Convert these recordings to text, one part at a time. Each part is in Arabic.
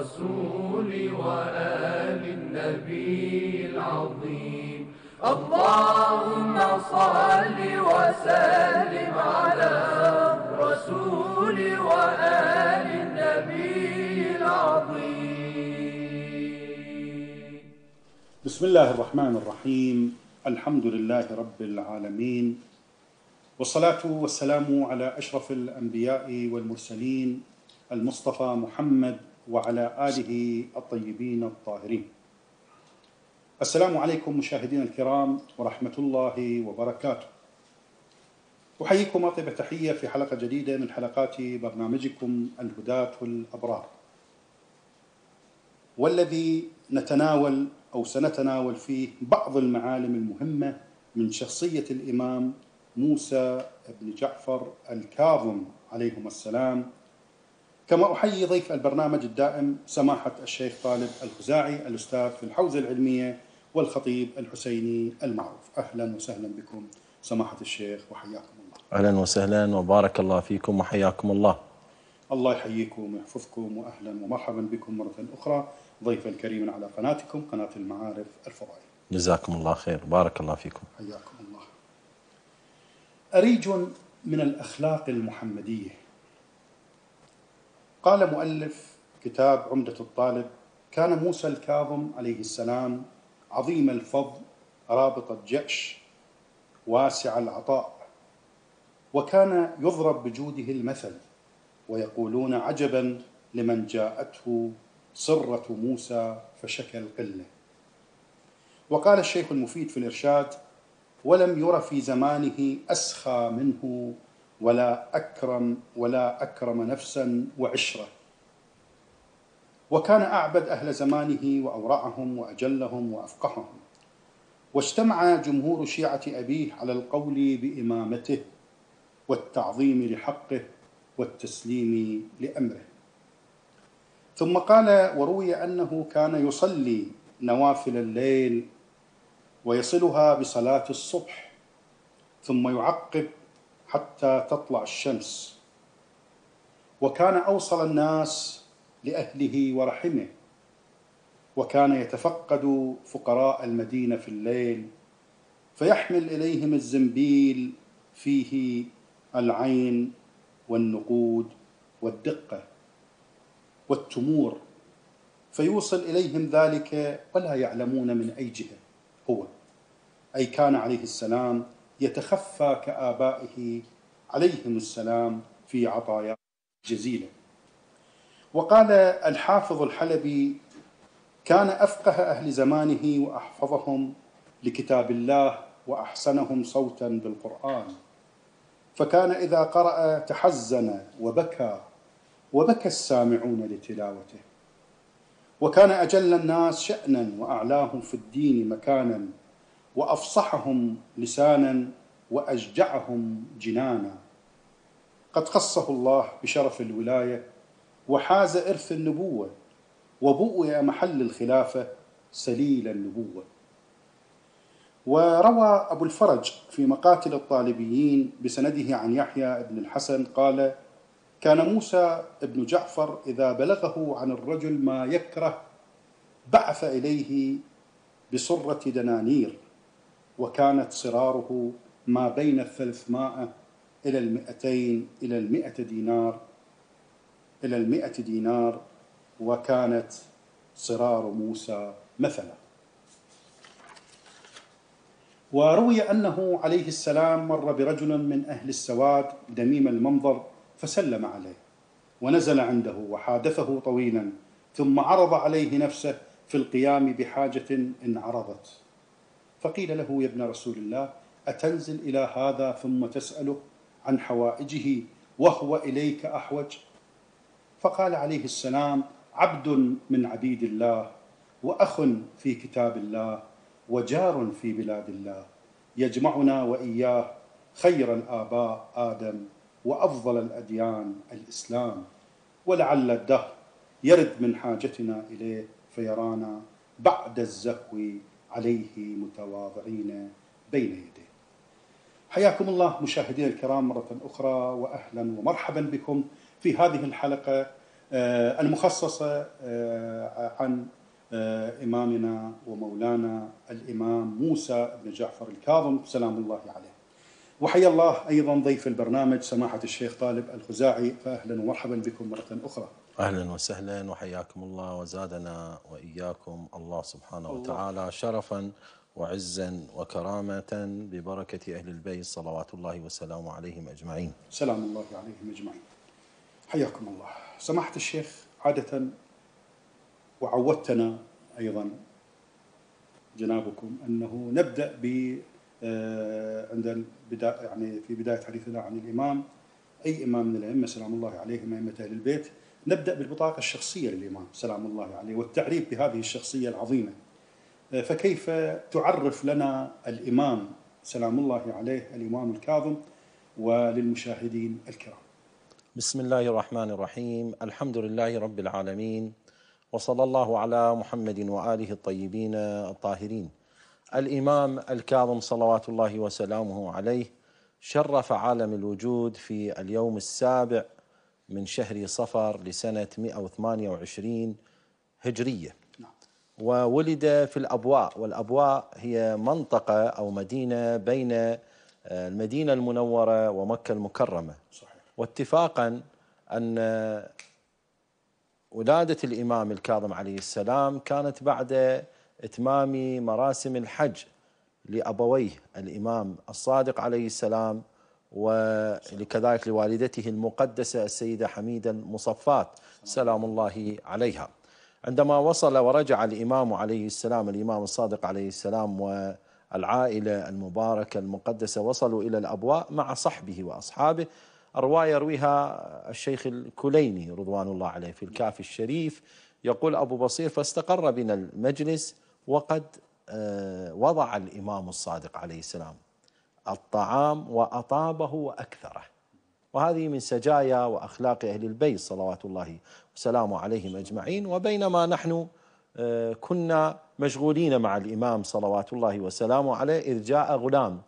الرسول وآل النبي العظيم اللهم صل وسلم على الرسول وآل النبي العظيم بسم الله الرحمن الرحيم الحمد لله رب العالمين والصلاة والسلام على أشرف الأنبياء والمرسلين المصطفى محمد وعلى آله الطيبين الطاهرين السلام عليكم مشاهدينا الكرام ورحمة الله وبركاته أحييكم أطيب تحية في حلقة جديدة من حلقات برنامجكم الهداة الأبرار والذي نتناول أو سنتناول فيه بعض المعالم المهمة من شخصية الإمام موسى بن جعفر الكاظم عليهما السلام كما أحيي ضيف البرنامج الدائم سماحة الشيخ طالب الخزاعي الأستاذ في الحوزة العلمية والخطيب الحسيني المعروف أهلا وسهلا بكم سماحة الشيخ وحياكم الله أهلا وسهلا وبارك الله فيكم وحياكم الله الله يحييكم ويحفظكم وأهلا ومرحبا بكم مرة أخرى ضيف الكريم على قناتكم قناة المعارف الفضائية جزاكم الله خير بارك الله فيكم حياكم الله أريج من الأخلاق المحمدية قال مؤلف كتاب عمدة الطالب كان موسى الكاظم عليه السلام عظيم الفضل رابط الجأش واسع العطاء وكان يضرب بجوده المثل ويقولون عجبا لمن جاءته صرة موسى فشكى القلة وقال الشيخ المفيد في الإرشاد ولم ير في زمانه أسخى منه ولا أكرم ولا أكرم نفسا وعشرة وكان أعبد أهل زمانه وأورعهم وأجلهم وأفقههم واجتمع جمهور شيعة أبيه على القول بإمامته والتعظيم لحقه والتسليم لأمره ثم قال وروي أنه كان يصلي نوافل الليل ويصلها بصلاة الصبح ثم يعقب حتى تطلع الشمس وكان اوصل الناس لاهله ورحمه وكان يتفقد فقراء المدينه في الليل فيحمل اليهم الزنبيل فيه العين والنقود والدقه والتمور فيوصل اليهم ذلك ولا يعلمون من اي جهه هو اي كان عليه السلام يتخفى كآبائه عليهم السلام في عطايا جزيلة وقال الحافظ الحلبي كان أفقه أهل زمانه وأحفظهم لكتاب الله وأحسنهم صوتا بالقرآن فكان إذا قرأ تحزن وبكى وبكى السامعون لتلاوته وكان أجل الناس شأنا وأعلاهم في الدين مكانا وافصحهم لسانا واشجعهم جنانا قد خصه الله بشرف الولايه وحاز ارث النبوه وبوئ محل الخلافه سليل النبوه وروى ابو الفرج في مقاتل الطالبيين بسنده عن يحيى بن الحسن قال كان موسى بن جعفر اذا بلغه عن الرجل ما يكره بعث اليه بصره دنانير وكانت صراره ما بين الثلاثمائة إلى المئتين إلى المئة دينار إلى المئة دينار وكانت صرار موسى مثلا وروي أنه عليه السلام مر برجل من أهل السواد دميم المنظر فسلم عليه ونزل عنده وحادثه طويلا ثم عرض عليه نفسه في القيام بحاجة إن عرضت فقيل له يا ابن رسول الله أتنزل إلى هذا ثم تسأله عن حوائجه وهو إليك أحوج فقال عليه السلام عبد من عبيد الله وأخ في كتاب الله وجار في بلاد الله يجمعنا وإياه خير الآباء آدم وأفضل الأديان الإسلام ولعل الدهر يرد من حاجتنا إليه فيرانا بعد الزهو عليه متواضعين بين يديه. حياكم الله مشاهدينا الكرام مرة أخرى وأهلا ومرحبا بكم في هذه الحلقة آه، المخصصة آه، عن آه، إمامنا ومولانا الإمام موسى بن جعفر الكاظم سلام الله عليه وحيا الله ايضا ضيف البرنامج سماحه الشيخ طالب الخزاعي فاهلا ومرحبا بكم مره اخرى. اهلا وسهلا وحياكم الله وزادنا واياكم الله سبحانه الله. وتعالى شرفا وعزا وكرامة ببركة أهل البيت صلوات الله وسلامه عليهم أجمعين سلام الله عليهم أجمعين حياكم الله سماحة الشيخ عادة وعودتنا أيضا جنابكم أنه نبدأ ب آه، عند البداية يعني في بداية حديثنا عن الإمام أي إمام من الأئمة سلام الله عليهم أئمة أهل البيت نبدأ بالبطاقة الشخصية للإمام سلام الله عليه والتعريف بهذه الشخصية العظيمة آه، فكيف تعرف لنا الإمام سلام الله عليه الإمام الكاظم وللمشاهدين الكرام بسم الله الرحمن الرحيم الحمد لله رب العالمين وصلى الله على محمد وآله الطيبين الطاهرين الإمام الكاظم صلوات الله وسلامه عليه شرف عالم الوجود في اليوم السابع من شهر صفر لسنة 128 هجرية نعم. وولد في الأبواء والأبواء هي منطقة أو مدينة بين آه، المدينة المنورة ومكة المكرمة صحيح. واتفاقا أن ولادة الإمام الكاظم عليه السلام كانت بعد إتمام مراسم الحج لأبويه الإمام الصادق عليه السلام وكذلك لوالدته المقدسة السيدة حميدة المصفات سلام الله عليها عندما وصل ورجع الإمام عليه السلام الإمام الصادق عليه السلام والعائلة المباركة المقدسة وصلوا إلى الأبواء مع صحبه وأصحابه الرواية يرويها الشيخ الكليني رضوان الله عليه في الكافي الشريف يقول أبو بصير فاستقر بنا المجلس وقد آه، وضع الإمام الصادق عليه السلام الطعام وأطابه وأكثره وهذه من سجايا وأخلاق أهل البيت صلوات الله وسلامه عليهم أجمعين وبينما نحن آه، كنا مشغولين مع الإمام صلوات الله وسلامه عليه إذ جاء غلام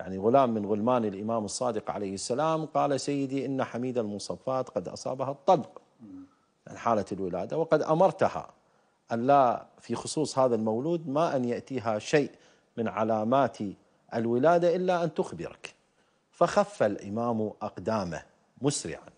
يعني غلام من غلمان الإمام الصادق عليه السلام قال سيدي إن حميد المصفات قد أصابها الطلق يعني حالة الولادة وقد أمرتها أن لا في خصوص هذا المولود ما أن يأتيها شيء من علامات الولادة إلا أن تخبرك فخف الإمام أقدامه مسرعا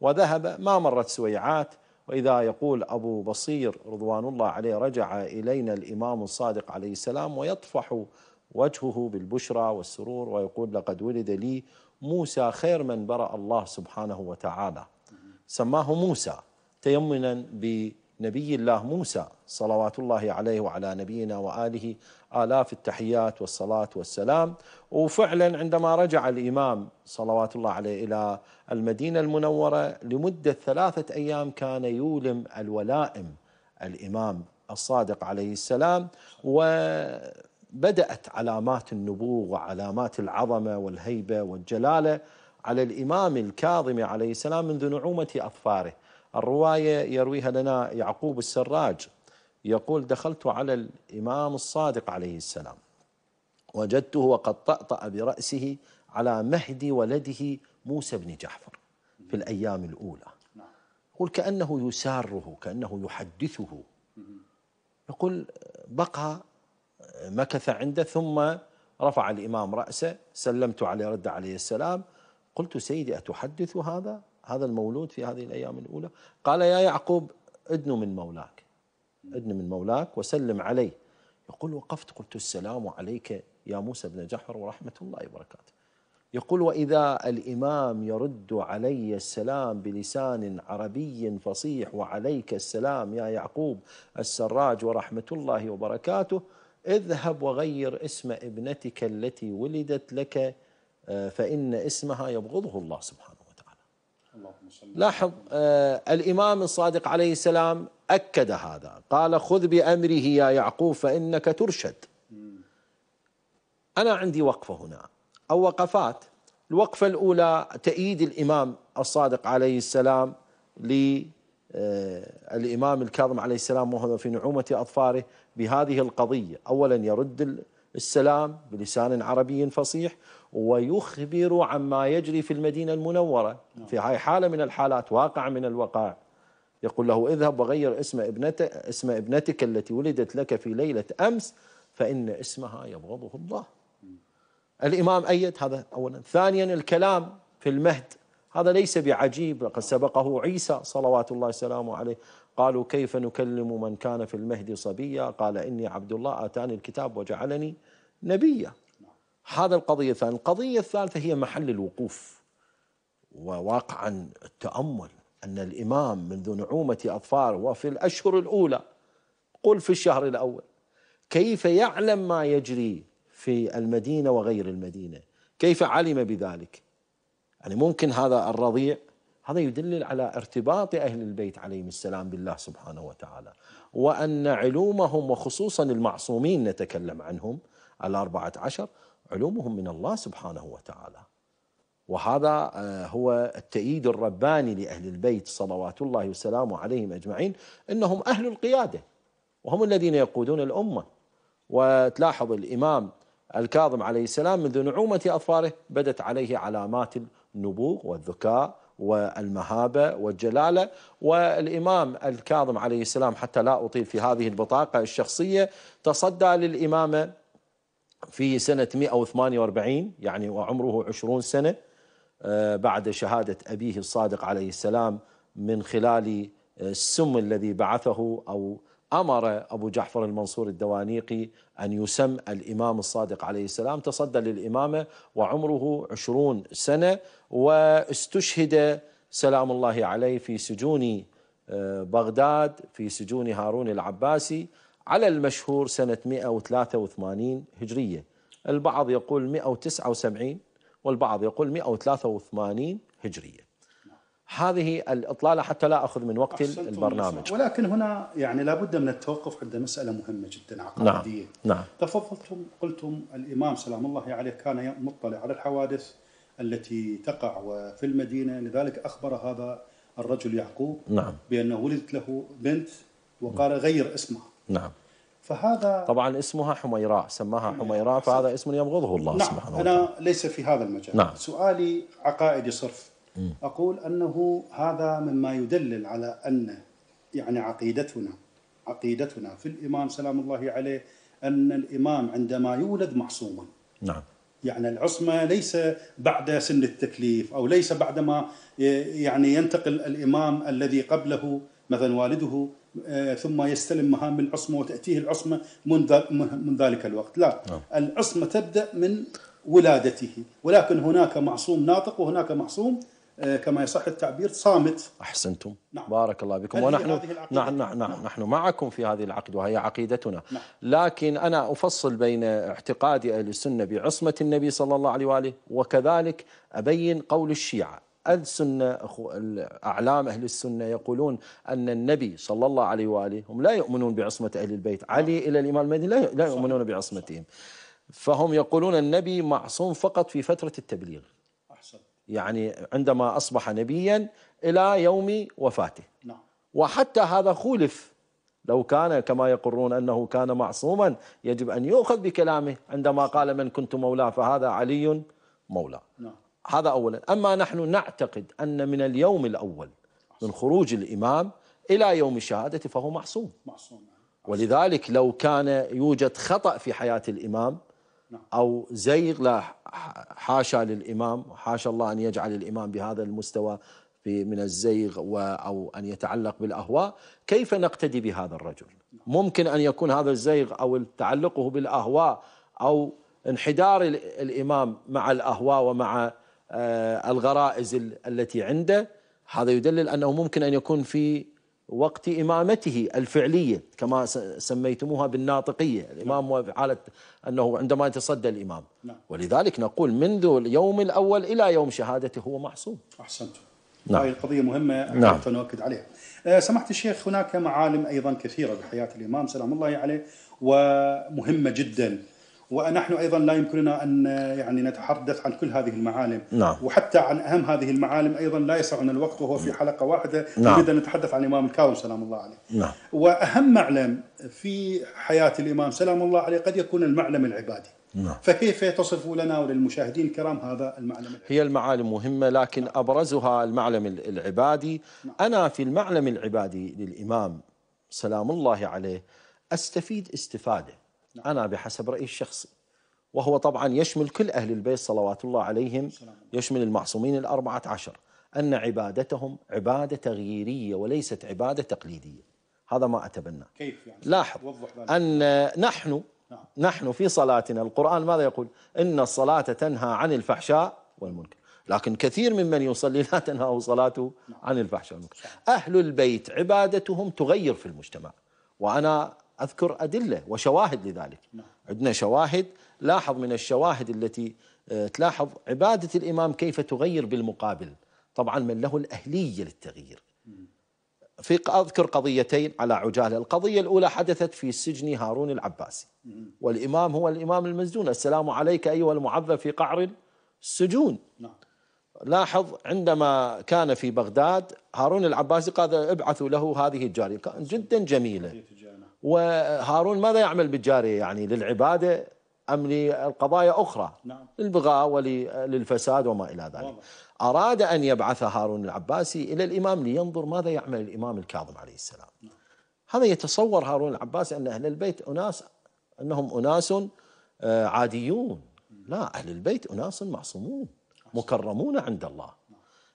وذهب ما مرت سويعات وإذا يقول أبو بصير رضوان الله عليه رجع إلينا الإمام الصادق عليه السلام ويطفح وجهه بالبشرى والسرور ويقول لقد ولد لي موسى خير من برأ الله سبحانه وتعالى سماه موسى تيمنا ب نبي الله موسى صلوات الله عليه وعلى نبينا واله الاف التحيات والصلاه والسلام وفعلا عندما رجع الامام صلوات الله عليه الى المدينه المنوره لمده ثلاثه ايام كان يولم الولائم الامام الصادق عليه السلام وبدات علامات النبوه وعلامات العظمه والهيبه والجلاله على الامام الكاظم عليه السلام منذ نعومه اظفاره الرواية يرويها لنا يعقوب السراج يقول دخلت على الإمام الصادق عليه السلام وجدته وقد طأطأ برأسه على مهد ولده موسى بن جعفر في الأيام الأولى يقول كأنه يساره كأنه يحدثه يقول بقى مكث عنده ثم رفع الإمام رأسه سلمت عليه رد عليه السلام قلت سيدي أتحدث هذا هذا المولود في هذه الأيام الأولى قال يا يعقوب ادن من مولاك ادن من مولاك وسلم عليه يقول وقفت قلت السلام عليك يا موسى بن جحر ورحمة الله وبركاته يقول وإذا الإمام يرد علي السلام بلسان عربي فصيح وعليك السلام يا يعقوب السراج ورحمة الله وبركاته اذهب وغير اسم ابنتك التي ولدت لك آه، فإن اسمها يبغضه الله سبحانه لاحظ آه الإمام الصادق عليه السلام أكد هذا قال خذ بأمره يا يعقوب فإنك ترشد أنا عندي وقفة هنا أو وقفات الوقفة الأولى تأييد الإمام الصادق عليه السلام للإمام آه، الكاظم عليه السلام وهو في نعومة أظفاره بهذه القضية أولا يرد السلام بلسان عربي فصيح ويخبر عما يجري في المدينة المنورة نعم. في هاي حالة من الحالات واقع من الوقائع يقول له اذهب وغير اسم ابنتك اسم ابنتك التي ولدت لك في ليلة أمس فإن اسمها يبغضه الله الإمام أيد هذا أولا ثانيا الكلام في المهد هذا ليس بعجيب لقد سبقه عيسى صلوات الله وسلامه عليه قالوا كيف نكلم من كان في المهد صبيا قال إني عبد الله آتاني الكتاب وجعلني نبيا هذا القضية الثانية القضية الثالثة هي محل الوقوف وواقعا التأمل أن الإمام منذ نعومة أظفاره وفي الأشهر الأولى قل في الشهر الأول كيف يعلم ما يجري في المدينة وغير المدينة كيف علم بذلك يعني ممكن هذا الرضيع هذا يدلل على ارتباط أهل البيت عليهم السلام بالله سبحانه وتعالى وأن علومهم وخصوصا المعصومين نتكلم عنهم الأربعة عشر علومهم من الله سبحانه وتعالى وهذا آه، هو التأييد الرباني لأهل البيت صلوات الله وسلامه عليهم أجمعين أنهم أهل القيادة وهم الذين يقودون الأمة وتلاحظ الإمام الكاظم عليه السلام منذ نعومة أظفاره بدت عليه علامات النبوغ والذكاء والمهابة والجلالة والإمام الكاظم عليه السلام حتى لا أطيل في هذه البطاقة الشخصية تصدى للإمامة في سنة 148 يعني وعمره 20 سنة آه، بعد شهادة أبيه الصادق عليه السلام من خلال آه، السم الذي بعثه أو أمر أبو جعفر المنصور الدوانيقي أن يسم الإمام الصادق عليه السلام تصدى للإمامة وعمره عشرون سنة واستشهد سلام الله عليه في سجون آه، بغداد في سجون هارون العباسي على المشهور سنة 183 هجرية البعض يقول 179 والبعض يقول 183 هجرية هذه الإطلالة حتى لا أخذ من وقت البرنامج ولكن هنا يعني لابد من التوقف عند مسألة مهمة جدا نعم، عقائدية نعم. نعم. تفضلتم قلتم الإمام سلام الله عليه كان مطلع على الحوادث التي تقع في المدينة لذلك أخبر هذا الرجل يعقوب نعم. بأنه ولدت له بنت وقال غير اسمها نعم فهذا طبعا اسمها حميراء سماها حميراء نعم. فهذا اسم يبغضه الله نعم سبحانه أنا وتعالى. ليس في هذا المجال نعم. سؤالي عقائدي صرف م. أقول أنه هذا مما يدلل على أن يعني عقيدتنا عقيدتنا في الإمام سلام الله عليه أن الإمام عندما يولد معصوما نعم يعني العصمة ليس بعد سن التكليف أو ليس بعدما يعني ينتقل الإمام الذي قبله مثلا والده آه، ثم يستلم مهام العصمة وتأتيه العصمة من ذلك الوقت لا آه. العصمة تبدأ من ولادته ولكن هناك معصوم ناطق وهناك معصوم آه، كما يصح التعبير صامت احسنتم نعم. بارك الله بكم ونحن نعم،, نعم نعم نعم نحن معكم في هذه العقد وهي عقيدتنا نعم. لكن انا افصل بين اعتقاد اهل السنه بعصمه النبي صلى الله عليه واله وكذلك ابين قول الشيعه السنة أعلام أهل السنة يقولون أن النبي صلى الله عليه وآله هم لا يؤمنون بعصمة أهل البيت نعم. علي إلى الإمام المهدي لا يؤمنون بعصمتهم فهم يقولون النبي معصوم فقط في فترة التبليغ يعني عندما أصبح نبيا إلى يوم وفاته نعم. وحتى هذا خولف لو كان كما يقرون أنه كان معصوما يجب أن يؤخذ بكلامه عندما قال من كنت مولاه فهذا علي مولاه نعم. هذا أولا أما نحن نعتقد أن من اليوم الأول من خروج الإمام إلى يوم الشهادة فهو معصوم معصوم ولذلك لو كان يوجد خطأ في حياة الإمام نعم. أو زيغ لا حاشا للإمام حاشا الله أن يجعل الإمام بهذا المستوى في من الزيغ و أو أن يتعلق بالأهواء كيف نقتدي بهذا الرجل نعم. ممكن أن يكون هذا الزيغ أو تعلقه بالأهواء أو انحدار الإمام مع الأهواء ومع آه، الغرائز التي عنده هذا يدلل أنه ممكن أن يكون في وقت إمامته الفعلية كما سميتموها بالناطقية الإمام نعم. حالة أنه عندما يتصدى الإمام نعم. ولذلك نقول منذ اليوم الأول إلى يوم شهادته هو محصوم أحسنتم نعم. هذه قضية مهمة نعم. نؤكد عليها آه، سمحت الشيخ هناك معالم أيضا كثيرة بحياة الإمام سلام الله عليه ومهمة جدا ونحن ايضا لا يمكننا ان آه، يعني نتحدث عن كل هذه المعالم نعم. وحتى عن اهم هذه المعالم ايضا لا يسعنا الوقت وهو في نعم. حلقه واحده نعم. نريد ان نتحدث عن الامام الكاظم سلام الله عليه نعم. واهم معلم في حياه الامام سلام الله عليه قد يكون المعلم العبادي نعم. فكيف تصف لنا وللمشاهدين الكرام هذا المعلم العبادي؟ هي المعالم مهمه لكن نعم. ابرزها المعلم العبادي نعم. انا في المعلم العبادي للامام سلام الله عليه استفيد استفاده نعم. أنا بحسب رأيي الشخصي وهو طبعا يشمل كل أهل البيت صلوات الله عليهم يشمل المعصومين الأربعة عشر أن عبادتهم عبادة تغييرية وليست عبادة تقليدية هذا ما أتبنى كيف يعني لاحظ أن نحن نعم. نحن في صلاتنا القرآن ماذا يقول إن الصلاة تنهى عن الفحشاء والمنكر لكن كثير ممن يصلي لا تنهاه صلاته نعم. عن الفحشاء والمنكر أهل البيت عبادتهم تغير في المجتمع وأنا أذكر أدلة وشواهد لذلك نعم. عندنا شواهد لاحظ من الشواهد التي آه، تلاحظ عبادة الإمام كيف تغير بالمقابل طبعا من له الأهلية للتغيير في أذكر قضيتين على عجالة القضية الأولى حدثت في سجن هارون العباسي والإمام هو الإمام المسجون السلام عليك أيها المعذب في قعر السجون نعم. لاحظ عندما كان في بغداد هارون العباسي قال ابعثوا له هذه الجارية جدا جميلة وهارون ماذا يعمل بالجارية يعني للعبادة أم للقضايا أخرى نعم. للبغاء وللفساد وما إلى ذلك والله. أراد أن يبعث هارون العباسي إلى الإمام لينظر ماذا يعمل الإمام الكاظم عليه السلام نعم. هذا يتصور هارون العباسي أن أهل البيت أناس أنهم أناس آه، عاديون لا أهل البيت أناس معصومون مكرمون عند الله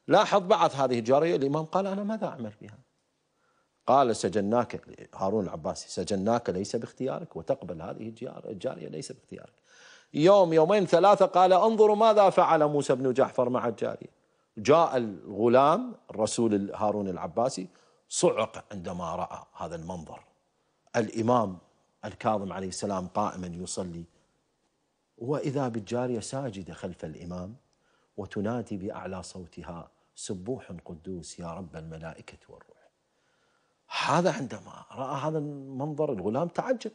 لاحظ بعث هذه الجارية الإمام قال أنا ماذا أعمل بها قال سجناك هارون العباسي سجناك ليس باختيارك وتقبل هذه الجارية ليس باختيارك يوم يومين ثلاثة قال انظروا ماذا فعل موسى بن جعفر مع الجارية جاء الغلام الرسول هارون العباسي صعق عندما رأى هذا المنظر الإمام الكاظم عليه السلام قائما يصلي وإذا بالجارية ساجدة خلف الإمام وتنادي بأعلى صوتها سبوح قدوس يا رب الملائكة والروح هذا عندما رأى هذا المنظر الغلام تعجب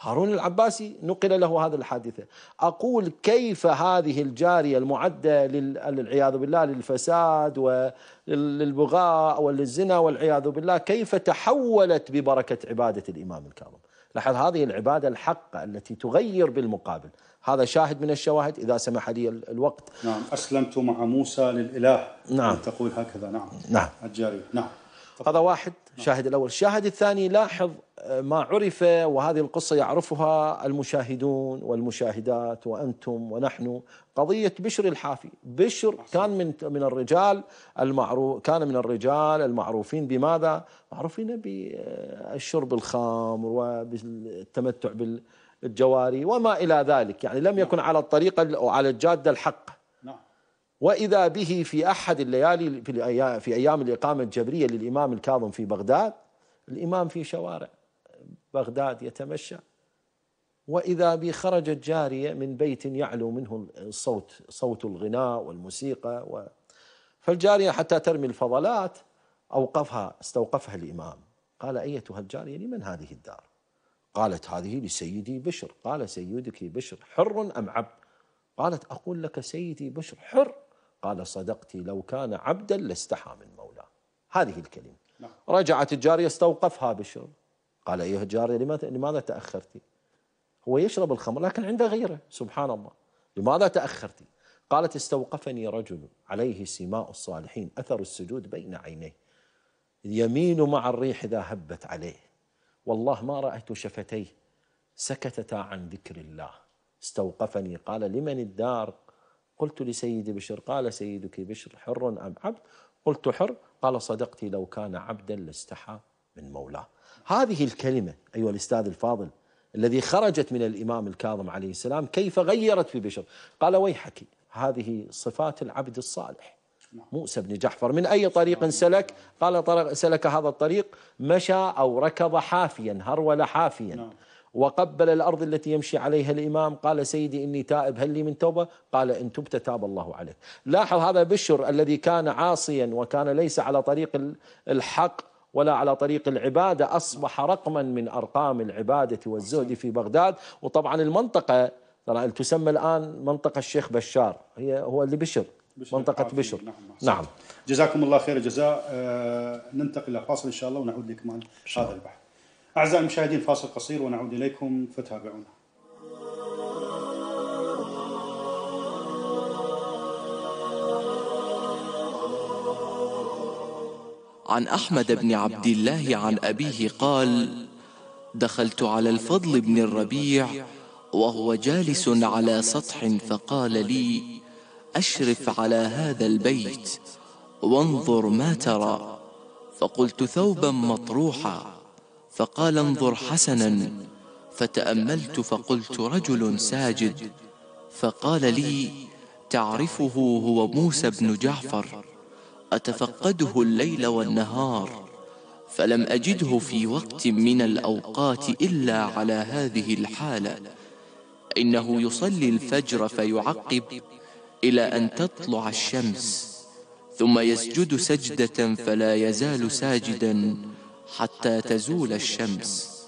هارون العباسي نقل له هذه الحادثة أقول كيف هذه الجارية المعدة للعياذ بالله للفساد وللبغاء وللزنا والعياذ بالله كيف تحولت ببركة عبادة الإمام الكاظم لاحظ هذه العبادة الحقة التي تغير بالمقابل هذا شاهد من الشواهد إذا سمح لي الوقت نعم أسلمت مع موسى للإله نعم تقول هكذا نعم نعم الجارية نعم هذا واحد الشاهد نعم. الأول الشاهد الثاني لاحظ آه، ما عرف وهذه القصة يعرفها المشاهدون والمشاهدات وأنتم ونحن قضية بشر الحافي بشر كان من من الرجال المعروف كان من الرجال المعروفين بماذا معروفين بالشرب الخمر وبالتمتع بالجواري وما إلى ذلك يعني لم نعم. يكن على الطريقة أو على الجادة الحق وإذا به في أحد الليالي في أيام الإقامة الجبرية للإمام الكاظم في بغداد الإمام في شوارع بغداد يتمشى وإذا به خرجت جارية من بيت يعلو منه الصوت صوت الغناء والموسيقى و فالجارية حتى ترمي الفضلات أوقفها استوقفها الإمام قال أيتها الجارية لمن هذه الدار قالت هذه لسيدي بشر قال سيدك بشر حر أم عبد قالت أقول لك سيدي بشر حر قال صدقت لو كان عبدا لاستحى من مولاه هذه الكلمة نعم. رجعت الجارية استوقفها بشر قال أيها الجارية لماذا تأخرتي هو يشرب الخمر لكن عنده غيره سبحان الله لماذا تأخرتي قالت استوقفني رجل عليه سماء الصالحين أثر السجود بين عينيه اليمين مع الريح إذا هبت عليه والله ما رأيت شفتيه سكتتا عن ذكر الله استوقفني قال لمن الدار قلت لسيدي بشر قال سيدك بشر حر أم عبد قلت حر قال صدقت لو كان عبدا لاستحى من مولاه هذه الكلمة أيها الأستاذ الفاضل الذي خرجت من الإمام الكاظم عليه السلام كيف غيرت في بشر قال ويحك هذه صفات العبد الصالح نعم. موسى بن جعفر من أي طريق نعم. سلك قال طرق سلك هذا الطريق مشى أو ركض حافيا هرول حافيا نعم. وقبل الأرض التي يمشي عليها الإمام قال سيدي إني تائب هل لي من توبة قال إن تبت تاب الله عليك لاحظ هذا بشر الذي كان عاصيا وكان ليس على طريق الحق ولا على طريق العبادة أصبح رقما من أرقام العبادة والزهد في بغداد وطبعا المنطقة ترى تسمى الآن منطقة الشيخ بشار هي هو اللي بشر, منطقة بشر نعم, نعم جزاكم الله خير الجزاء آه ننتقل إلى فاصل إن شاء الله ونعود لكم هذا البحث أعزائي المشاهدين فاصل قصير ونعود إليكم فتابعونا عن أحمد بن عبد الله عن أبيه قال دخلت على الفضل بن الربيع وهو جالس على سطح فقال لي أشرف على هذا البيت وانظر ما ترى فقلت ثوبا مطروحا فقال انظر حسنا فتأملت فقلت رجل ساجد فقال لي تعرفه هو موسى بن جعفر أتفقده الليل والنهار فلم أجده في وقت من الأوقات إلا على هذه الحالة إنه يصلي الفجر فيعقب إلى أن تطلع الشمس ثم يسجد سجدة فلا يزال ساجدا حتى تزول الشمس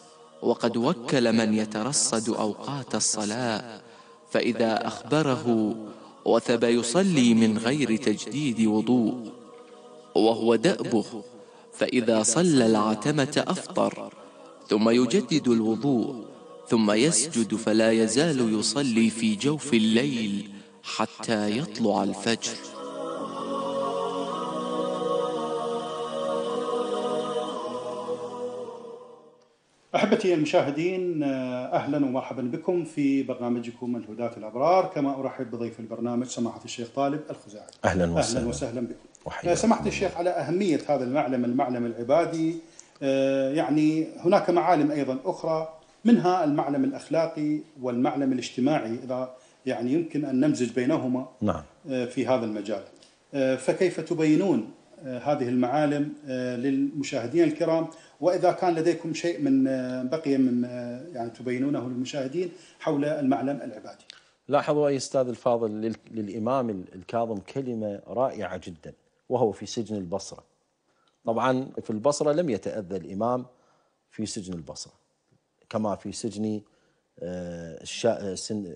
وقد وكل من يترصد أوقات الصلاة فإذا أخبره وثب يصلي من غير تجديد وضوء وهو دأبه فإذا صلى العتمة أفطر ثم يجدد الوضوء ثم يسجد فلا يزال يصلي في جوف الليل حتى يطلع الفجر أحبتي المشاهدين آه، أهلا ومرحبا بكم في برنامجكم الهداة الأبرار كما أرحب بضيف البرنامج سماحة الشيخ طالب الخزاعي أهلا وسهلا, أهلا وسهلا بكم آه، سماحة الشيخ على أهمية هذا المعلم المعلم العبادي آه، يعني هناك معالم أيضا أخرى منها المعلم الأخلاقي والمعلم الاجتماعي إذا يعني يمكن أن نمزج بينهما نعم. في هذا المجال فكيف تبينون هذه المعالم للمشاهدين الكرام واذا كان لديكم شيء من آه، بقي من آه، يعني تبينونه للمشاهدين حول المعلم العبادي. لاحظوا اي استاذ الفاضل للامام الكاظم كلمه رائعه جدا وهو في سجن البصره. طبعا في البصره لم يتاذى الامام في سجن البصره كما في سجن آه،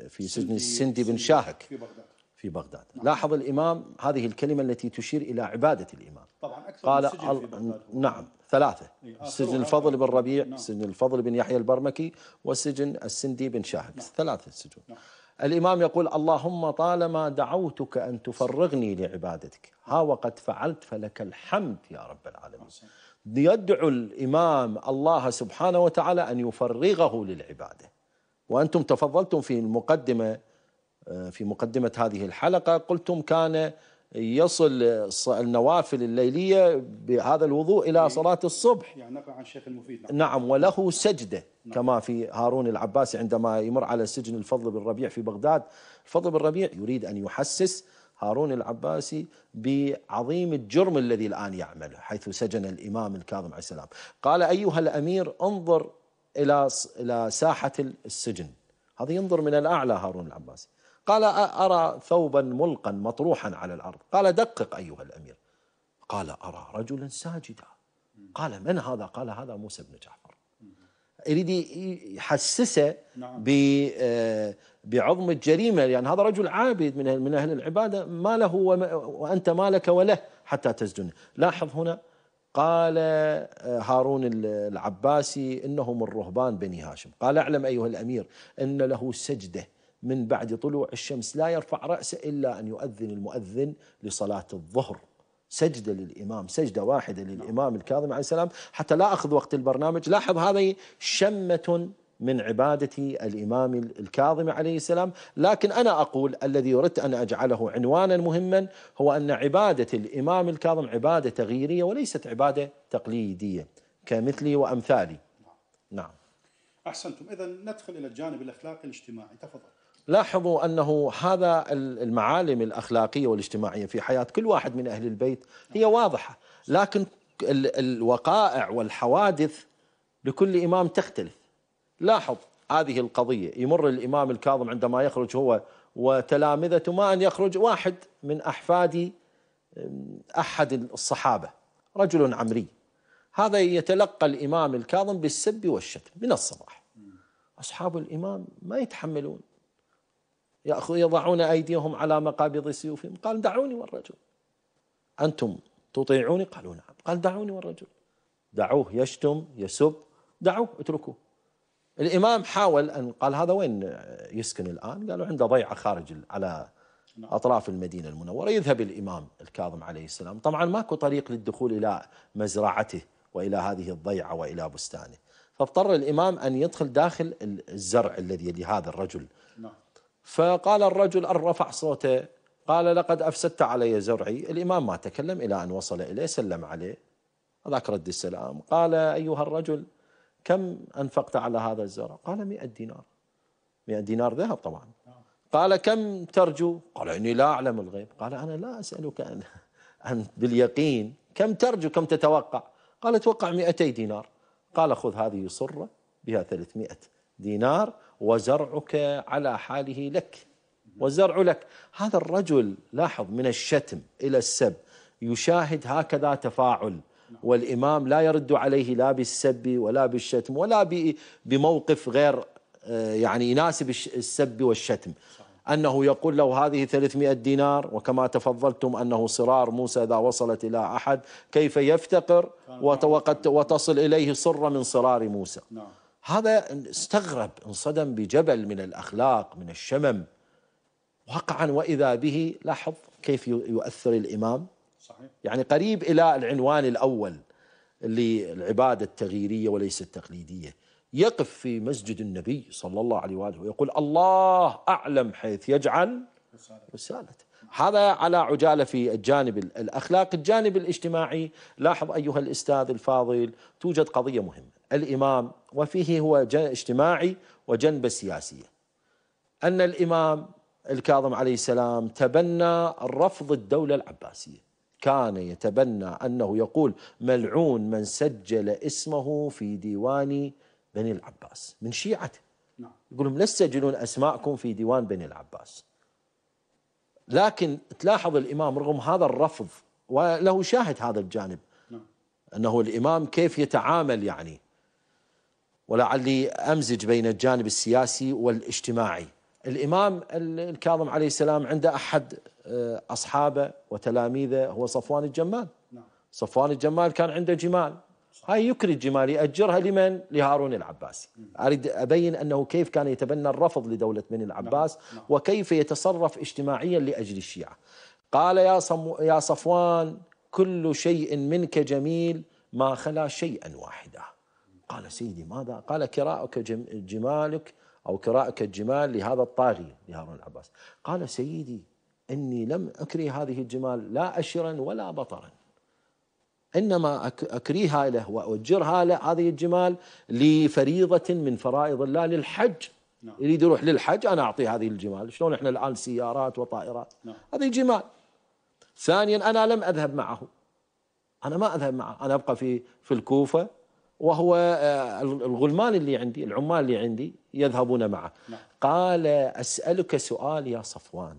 في سجن السندي بن شاهك في بغداد في بغداد نعم. لاحظ الإمام هذه الكلمة التي تشير إلى عبادة الإمام طبعا أكثر قال سجن في بغداد نعم ثلاثة إيه، آه، سجن الفضل بن ربيع نعم. سجن الفضل بن يحيى البرمكي وسجن السندي بن شاهد نعم. ثلاثة سجون نعم. الإمام يقول اللهم طالما دعوتك أن تفرغني لعبادتك ها وقد فعلت فلك الحمد يا رب العالمين نعم. يدعو الإمام الله سبحانه وتعالى أن يفرغه للعبادة وأنتم تفضلتم في المقدمة آه، في مقدمة هذه الحلقة قلتم كان يصل النوافل الليلية بهذا الوضوء إلى إيه. صلاة الصبح يعني نقل عن الشيخ المفيد نعم, نعم وله سجدة نعم. كما في هارون العباسي عندما يمر على سجن الفضل بن ربيع في بغداد الفضل بن ربيع يريد أن يحسس هارون العباسي بعظيم الجرم الذي الآن يعمله حيث سجن الإمام الكاظم عليه السلام قال أيها الأمير انظر إلى إلى ساحة السجن هذا ينظر من الأعلى هارون العباسي قال أرى ثوبا ملقا مطروحا على الأرض قال دقق أيها الأمير قال أرى رجلا ساجدا قال من هذا قال هذا موسى بن جعفر يريد يحسسه نعم. آه، بعظم الجريمه لان يعني هذا رجل عابد من من اهل العباده ما له وانت ما لك وله حتى تسجنه، لاحظ هنا قال آه، هارون العباسي انهم الرهبان بني هاشم، قال اعلم ايها الامير ان له سجده من بعد طلوع الشمس لا يرفع رأسه إلا أن يؤذن المؤذن لصلاة الظهر سجدة للإمام سجدة واحدة للإمام الكاظم عليه السلام حتى لا أخذ وقت البرنامج لاحظ هذه شمة من عبادة الإمام الكاظم عليه السلام لكن أنا أقول الذي أردت أن أجعله عنوانا مهما هو أن عبادة الإمام الكاظم عبادة تغييرية وليست عبادة تقليدية كمثلي وأمثالي نعم أحسنتم إذا ندخل إلى الجانب الأخلاقي الاجتماعي تفضل لاحظوا أنه هذا المعالم الأخلاقية والاجتماعية في حياة كل واحد من أهل البيت هي واضحة لكن الوقائع والحوادث لكل إمام تختلف لاحظ هذه القضية يمر الإمام الكاظم عندما يخرج هو وتلامذة ما أن يخرج واحد من أحفاد أحد الصحابة رجل عمري هذا يتلقى الإمام الكاظم بالسب والشتم من الصباح أصحاب الإمام ما يتحملون يضعون أيديهم على مقابض سيوفهم قال دعوني والرجل أنتم تطيعوني قالوا نعم قال دعوني والرجل دعوه يشتم يسب دعوه اتركوه الإمام حاول أن قال هذا وين يسكن الآن قالوا عنده ضيعة خارج على نعم. أطراف المدينة المنورة يذهب الإمام الكاظم عليه السلام طبعا ماكو طريق للدخول إلى مزرعته وإلى هذه الضيعة وإلى بستانه فاضطر الإمام أن يدخل داخل الزرع الذي لهذا الرجل نعم. فقال الرجل أن رفع صوته قال لقد أفسدت علي زرعي الإمام ما تكلم إلى أن وصل إليه سلم عليه هذاك رد السلام قال أيها الرجل كم أنفقت على هذا الزرع قال مئة دينار مئة دينار ذهب طبعا قال كم ترجو قال إني لا أعلم الغيب قال أنا لا أسألك أن, عن باليقين كم ترجو كم تتوقع قال أتوقع 200 دينار قال خذ هذه صرة بها 300 دينار وزرعك على حاله لك والزرع لك هذا الرجل لاحظ من الشتم إلى السب يشاهد هكذا تفاعل والإمام لا يرد عليه لا بالسب ولا بالشتم ولا بموقف غير آه، يعني يناسب السب والشتم أنه يقول له هذه 300 دينار وكما تفضلتم أنه صرار موسى إذا وصلت إلى أحد كيف يفتقر وقد وتصل إليه صرة من صرار موسى نعم. هذا استغرب انصدم بجبل من الأخلاق من الشمم واقعا وإذا به لاحظ كيف يؤثر الإمام صحيح. يعني قريب إلى العنوان الأول للعبادة التغييرية وليس التقليدية يقف في مسجد النبي صلى الله عليه وآله ويقول الله أعلم حيث يجعل رسالته هذا على عجالة في الجانب الأخلاق الجانب الاجتماعي لاحظ أيها الأستاذ الفاضل توجد قضية مهمة الإمام وفيه هو اجتماعي وجنبة سياسية أن الإمام الكاظم عليه السلام تبنى رفض الدولة العباسية كان يتبنى أنه يقول ملعون من سجل اسمه في ديوان بني العباس من شيعته يقولون لا تسجلون أسماءكم في ديوان بني العباس لكن تلاحظ الإمام رغم هذا الرفض وله شاهد هذا الجانب نعم. أنه الإمام كيف يتعامل يعني ولعلي امزج بين الجانب السياسي والاجتماعي. الامام الكاظم عليه السلام عنده احد آه، اصحابه وتلاميذه هو صفوان الجمال. نعم. صفوان الجمال كان عنده جمال هاي يكري الجمال يأجرها لمن؟ لهارون العباسي أريد أبين أنه كيف كان يتبنى الرفض لدولة بني نعم. العباس نعم. وكيف يتصرف اجتماعيا لأجل الشيعة قال يا, يا صفوان كل شيء منك جميل ما خلا شيئا واحدا قال سيدي ماذا؟ قال كراءك جمالك أو كراءك الجمال لهذا الطاغي لهارون العباس قال سيدي إني لم أكري هذه الجمال لا أشرا ولا بطرا إنما أكريها له وأجرها له هذه الجمال لفريضة من فرائض الله للحج نعم. يريد يروح للحج أنا أعطيه هذه الجمال شلون إحنا الآن سيارات وطائرات نعم. هذه جمال ثانيا أنا لم أذهب معه أنا ما أذهب معه أنا أبقى في في الكوفة وهو آه، الغلمان اللي عندي العمال اللي عندي يذهبون معه نعم. قال أسألك سؤال يا صفوان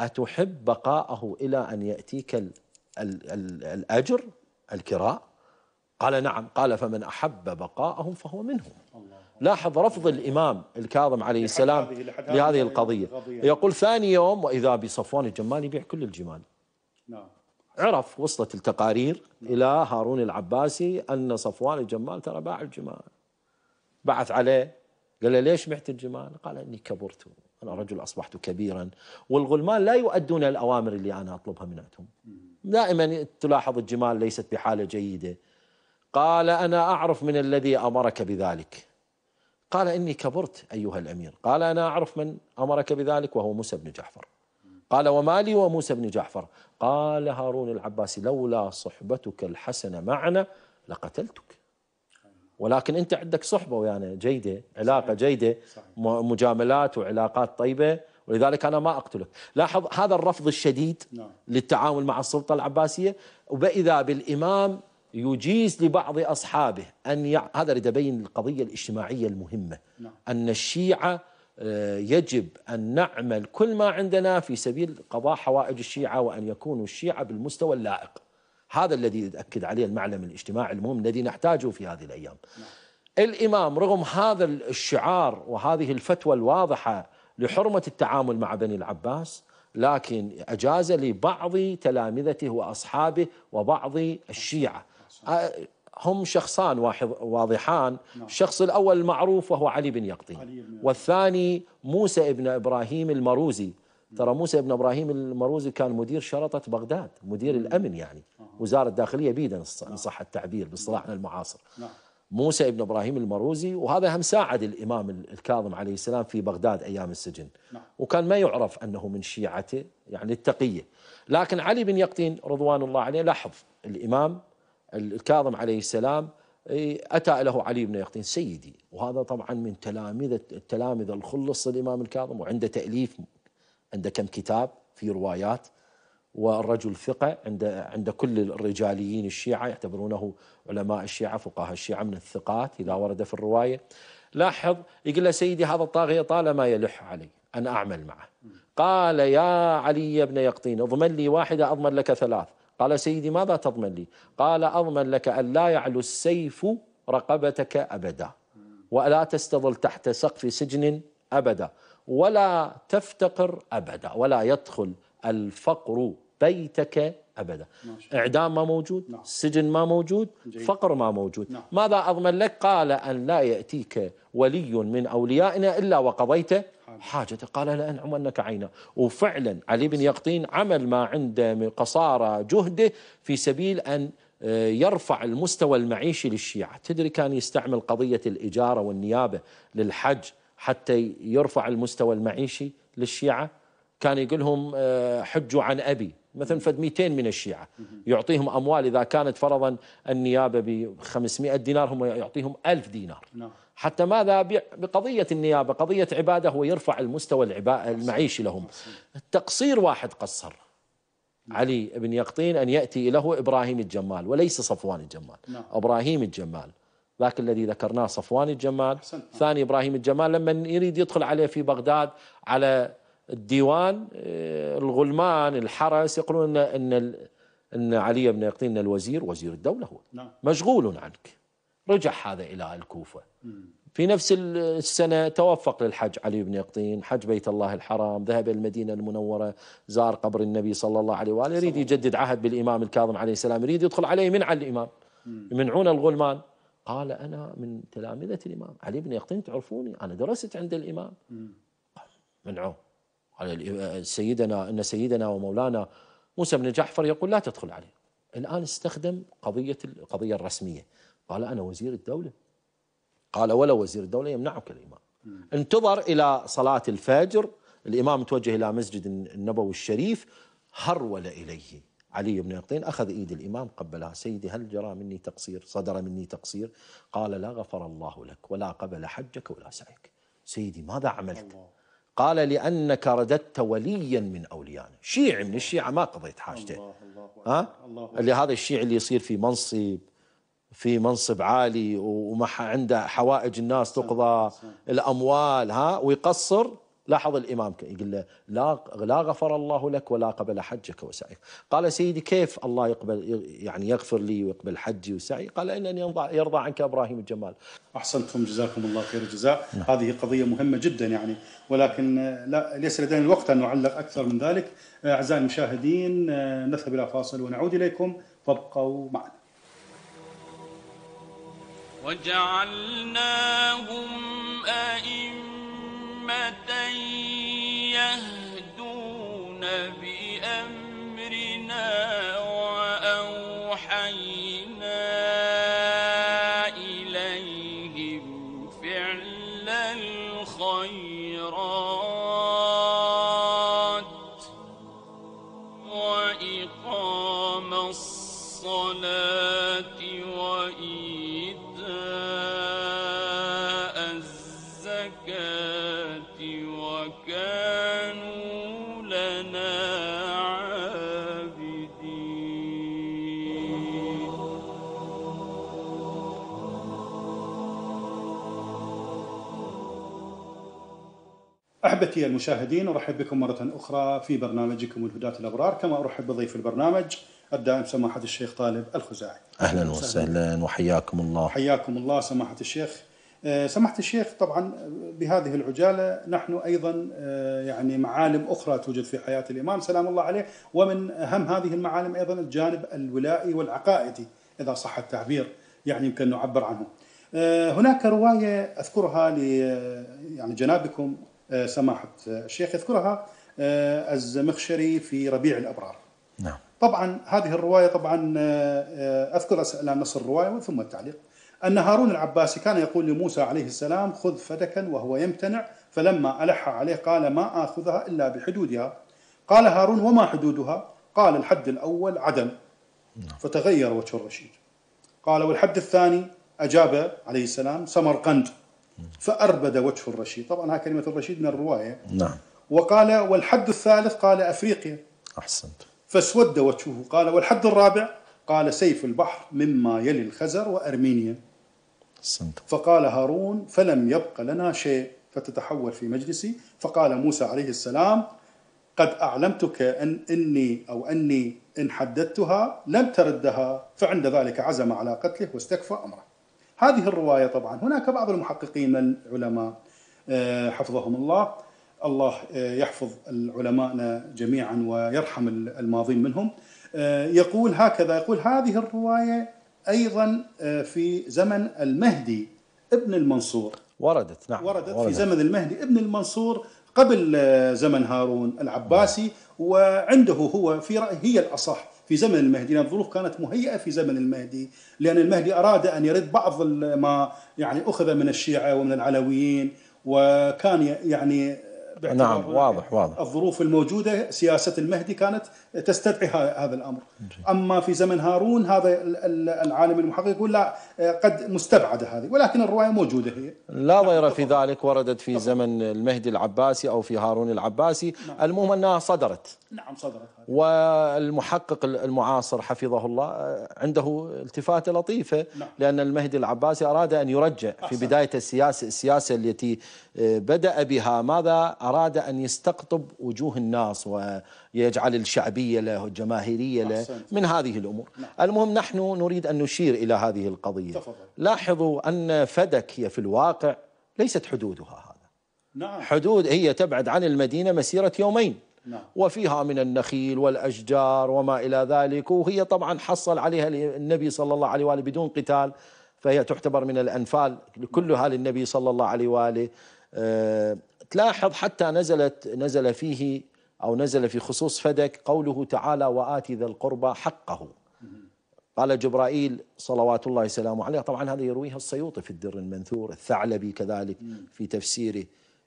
أتحب بقاءه إلى أن يأتيك الـ الـ الـ الأجر الكراء قال نعم قال فمن أحب بقاءهم فهو منهم الله. لاحظ رفض الإمام الكاظم عليه السلام لحد لهذه القضية. القضية يقول ثاني يوم وإذا بصفوان الجمال يبيع كل الجمال نعم عرف وصلت التقارير إلى هارون العباسي أن صفوان الجمال ترى باع الجمال بعث عليه قال له ليش بعت الجمال؟ قال إني كبرت أنا رجل أصبحت كبيرا والغلمان لا يؤدون الأوامر اللي أنا أطلبها من عندهم دائما تلاحظ الجمال ليست بحالة جيدة قال أنا أعرف من الذي أمرك بذلك قال إني كبرت أيها الأمير قال أنا أعرف من أمرك بذلك وهو موسى بن جعفر قال وما لي وموسى بن جعفر قال هارون العباسي لولا صحبتك الحسنة معنا لقتلتك ولكن أنت عندك صحبة ويانا جيدة علاقة جيدة مجاملات وعلاقات طيبة ولذلك أنا ما أقتلك لاحظ هذا الرفض الشديد نعم. للتعامل مع السلطة العباسية وإذا بالإمام يجيز لبعض أصحابه أن يع... هذا يبين القضية الاجتماعية المهمة نعم. أن الشيعة آه، يجب أن نعمل كل ما عندنا في سبيل قضاء حوائج الشيعة وأن يكونوا الشيعة بالمستوى اللائق هذا الذي يتأكد عليه المعلم الاجتماعي المهم الذي نحتاجه في هذه الأيام الإمام رغم هذا الشعار وهذه الفتوى الواضحة لحرمة التعامل مع بني العباس لكن أجاز لبعض تلامذته وأصحابه وبعض الشيعة آه، هم شخصان واضحان نعم. الشخص الأول المعروف وهو علي بن يقطي والثاني موسى ابن إبراهيم المروزي ترى موسى ابن إبراهيم المروزي كان مدير شرطة بغداد مدير الأمن يعني وزارة الداخلية بيدا إن نعم. صح التعبير باصطلاحنا المعاصر نعم. موسى ابن إبراهيم المروزي وهذا هم ساعد الإمام الكاظم عليه السلام في بغداد أيام السجن وكان ما يعرف أنه من شيعته يعني التقية لكن علي بن يقطين رضوان الله عليه لاحظ الإمام الكاظم عليه السلام أتى له علي بن يقطين سيدي وهذا طبعا من تلامذة التلامذة الخلص للإمام الكاظم وعنده تأليف عنده كم كتاب في روايات والرجل ثقة عند عند كل الرجاليين الشيعة يعتبرونه علماء الشيعة فقهاء الشيعة من الثقات إذا ورد في الرواية لاحظ يقول له سيدي هذا الطاغية طالما يلح علي أنا أعمل معه قال يا علي بن يقطين اضمن لي واحدة أضمن لك ثلاث قال سيدي ماذا تضمن لي قال أضمن لك أن لا يعلو السيف رقبتك أبدا ولا تستظل تحت سقف سجن أبدا ولا تفتقر أبدا ولا يدخل الفقر بيتك أبدا إعدام ما موجود نعم. سجن ما موجود فقر ما موجود نعم. ماذا أضمن لك قال أن لا يأتيك ولي من أوليائنا إلا وقضيت حاجته قال لا أنعم أنك عينا وفعلا علي بن يقطين عمل ما عنده من قصارى جهده في سبيل أن آه، يرفع المستوى المعيشي للشيعة تدري كان يستعمل قضية الإجارة والنيابة للحج حتى يرفع المستوى المعيشي للشيعة كان يقول لهم آه، حجوا عن أبي مثلا فد 200 من الشيعة يعطيهم أموال إذا كانت فرضا النيابة ب 500 دينار هم يعطيهم 1000 دينار نعم حتى ماذا بقضية النيابة قضية عبادة هو يرفع المستوى المعيشي لهم التقصير واحد قصر نعم. علي بن يقطين أن يأتي له إبراهيم الجمال وليس صفوان الجمال نعم. إبراهيم الجمال ذاك الذي ذكرناه صفوان الجمال حسن. نعم. ثاني إبراهيم الجمال لما يريد يدخل عليه في بغداد على الديوان آه، الغلمان الحرس يقولون أن أن, أن علي بن يقطين الوزير وزير الدولة هو نعم. مشغول عنك رجع هذا إلى الكوفة في نفس السنة توفق للحج علي بن يقطين حج بيت الله الحرام ذهب إلى المدينة المنورة زار قبر النبي صلى الله عليه وآله يريد يجدد عهد بالإمام الكاظم عليه السلام يريد يدخل عليه من على الإمام يمنعون الغلمان قال أنا من تلامذة الإمام علي بن يقطين تعرفوني أنا درست عند الإمام منعوه قال آه، سيدنا إن سيدنا ومولانا موسى بن جعفر يقول لا تدخل عليه الآن استخدم قضية القضية الرسمية قال أنا وزير الدولة قال ولا وزير الدولة يمنعك الإمام انتظر إلى صلاة الفجر الإمام توجه إلى مسجد النبوي الشريف هرول إليه علي بن يقطين أخذ إيد الإمام قبلها سيدي هل جرى مني تقصير صدر مني تقصير قال لا غفر الله لك ولا قبل حجك ولا سعيك سيدي ماذا عملت قال لأنك رددت وليا من أوليانا شيعي من الشيعة ما قضيت حاجته الله الله, الله, الله, الله, الله, هذا الشيعي اللي يصير في منصب في منصب عالي وما عنده حوائج الناس تقضى الاموال ها ويقصر لاحظ الامام يقول له لا لا غفر الله لك ولا قبل حجك وسعيك قال سيدي كيف الله يقبل يعني يغفر لي ويقبل حجي وسعي قال انني يرضى عنك ابراهيم الجمال احسنتم جزاكم الله خير الجزاء نعم. هذه قضيه مهمه جدا يعني ولكن آه، لا ليس لدينا الوقت ان نعلق اكثر من ذلك آه، اعزائي المشاهدين آه، نذهب الى فاصل ونعود اليكم فابقوا معنا وجعلناهم أئمة يهدون به أحبتي المشاهدين أرحب بكم مرة أخرى في برنامجكم الهداة الأبرار كما أرحب بضيف البرنامج الدائم سماحة الشيخ طالب الخزاعي أهلا وسهلا وحياكم الله حياكم الله سماحة الشيخ آه، سماحة الشيخ طبعا بهذه العجالة نحن أيضا آه، يعني معالم أخرى توجد في حياة الإمام سلام الله عليه ومن أهم هذه المعالم أيضا الجانب الولائي والعقائدي إذا صح التعبير يعني يمكن نعبر عنه آه، هناك رواية أذكرها يعني جنابكم آه، سماحه الشيخ يذكرها آه، الزمخشري في ربيع الابرار. نعم. طبعا هذه الروايه طبعا آه، اذكر الان نص الروايه ثم التعليق. ان هارون العباسي كان يقول لموسى عليه السلام خذ فدكا وهو يمتنع فلما الح عليه قال ما اخذها الا بحدودها. قال هارون وما حدودها؟ قال الحد الاول عدم. نعم. فتغير وجه الرشيد. قال والحد الثاني اجاب عليه السلام سمرقند. فأربد وجه الرشيد طبعا هذه كلمة الرشيد من الرواية نعم وقال والحد الثالث قال أفريقيا أحسنت فاسود وجهه قال والحد الرابع قال سيف البحر مما يلي الخزر وأرمينيا أحسنت فقال هارون فلم يبق لنا شيء فتتحول في مجلسي فقال موسى عليه السلام قد أعلمتك أن إني أو أني إن حددتها لم تردها فعند ذلك عزم على قتله واستكفى أمره هذه الرواية طبعا هناك بعض المحققين العلماء آه، حفظهم الله الله آه، يحفظ العلماءنا جميعا ويرحم الماضين منهم آه، يقول هكذا يقول هذه الرواية أيضا في زمن المهدي ابن المنصور وردت نعم وردت, وردت في زمن المهدي ابن المنصور قبل زمن هارون العباسي نعم. وعنده هو في رأيه هي الأصح في زمن المهدي لأن الظروف كانت مهيئة في زمن المهدي لأن المهدي أراد أن يرد بعض ما يعني أخذ من الشيعة ومن العلويين وكان يعني نعم واضح واضح الظروف الموجودة سياسة المهدي كانت تستدعي هذا الامر اما في زمن هارون هذا العالم المحقق يقول لا آه، قد مستبعده هذه ولكن الروايه موجوده هي لا ضير في ذلك وردت في زمن المهدي العباسي او في هارون العباسي نعم. المهم انها صدرت نعم صدرت هذه. والمحقق المعاصر حفظه الله آه، عنده التفاته لطيفه نعم. لان المهدي العباسي اراد ان يرجع أحسن. في بدايه السياسه السياسه التي آه، بدا بها ماذا اراد ان يستقطب وجوه الناس و يجعل الشعبية له الجماهيرية له من هذه الأمور نعم. المهم نحن نريد أن نشير إلى هذه القضية تفضل. لاحظوا أن فدك هي في الواقع ليست حدودها هذا نعم. حدود هي تبعد عن المدينة مسيرة يومين نعم. وفيها من النخيل والأشجار وما إلى ذلك وهي طبعا حصل عليها النبي صلى الله عليه وآله بدون قتال فهي تعتبر من الأنفال كلها نعم. للنبي صلى الله عليه وآله آه، تلاحظ حتى نزلت نزل فيه أو نزل في خصوص فدك قوله تعالى وآتي ذا القربى حقه قال جبرائيل صلوات الله وسلامه عليه طبعا هذا يرويها السيوطي في الدر المنثور الثعلبي كذلك في تفسيره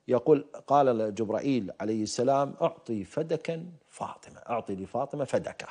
يقول قال جبرائيل عليه السلام أعطي فدكا فاطمة أعطي لفاطمة فدكة